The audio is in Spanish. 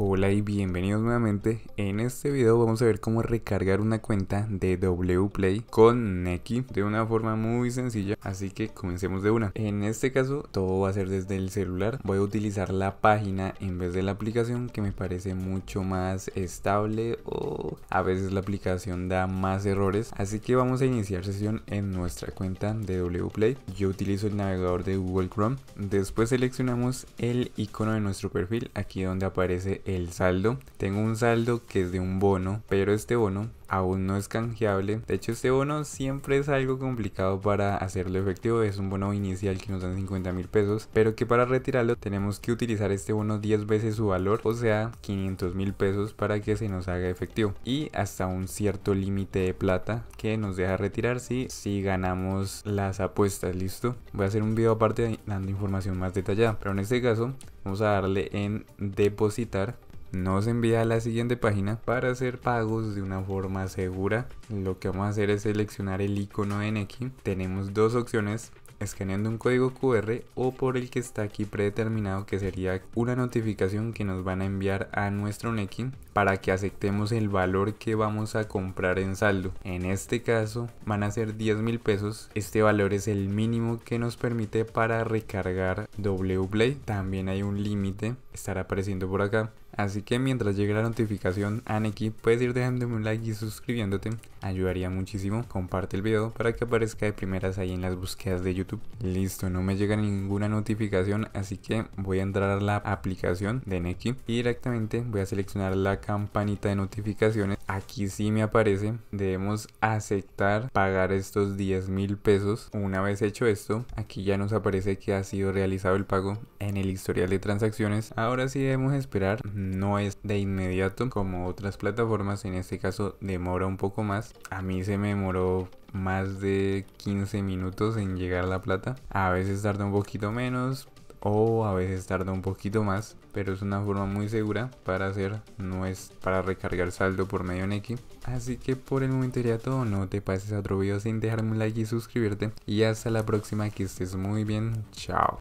Hola y bienvenidos nuevamente. En este video vamos a ver cómo recargar una cuenta de Wplay con Neki de una forma muy sencilla, así que comencemos de una. En este caso todo va a ser desde el celular. Voy a utilizar la página en vez de la aplicación que me parece mucho más estable o a veces la aplicación da más errores, así que vamos a iniciar sesión en nuestra cuenta de Wplay. Yo utilizo el navegador de Google Chrome. Después seleccionamos el icono de nuestro perfil, aquí donde aparece el saldo. Tengo un saldo que es de un bono, pero este bono aún no es canjeable. De hecho, este bono siempre es algo complicado para hacerlo efectivo. Es un bono inicial que nos dan 50 mil pesos, pero que para retirarlo tenemos que utilizar este bono 10 veces su valor, o sea, 500 mil pesos para que se nos haga efectivo. Y hasta un cierto límite de plata que nos deja retirar si, si ganamos las apuestas, ¿listo? Voy a hacer un video aparte dando información más detallada, pero en este caso a darle en depositar. Nos envía a la siguiente página para hacer pagos de una forma segura. Lo que vamos a hacer es seleccionar el icono en aquí Tenemos dos opciones escaneando un código QR o por el que está aquí predeterminado que sería una notificación que nos van a enviar a nuestro Nekin para que aceptemos el valor que vamos a comprar en saldo. En este caso van a ser 10 mil pesos. Este valor es el mínimo que nos permite para recargar Wplay. También hay un límite, estará apareciendo por acá. Así que mientras llegue la notificación Neki puedes ir dejándome un like y suscribiéndote, ayudaría muchísimo. Comparte el video para que aparezca de primeras ahí en las búsquedas de YouTube. Listo, no me llega ninguna notificación, así que voy a entrar a la aplicación de Neki y directamente voy a seleccionar la campanita de notificaciones aquí sí me aparece, debemos aceptar pagar estos 10 mil pesos. Una vez hecho esto, aquí ya nos aparece que ha sido realizado el pago en el historial de transacciones. Ahora sí debemos esperar, no es de inmediato como otras plataformas, en este caso demora un poco más. A mí se me demoró más de 15 minutos en llegar a la plata. A veces tarda un poquito menos, o a veces tarda un poquito más, pero es una forma muy segura para hacer, no es para recargar saldo por medio Neki. Así que por el momento ya todo, no te pases a otro video sin dejarme un like y suscribirte y hasta la próxima, que estés muy bien, chao.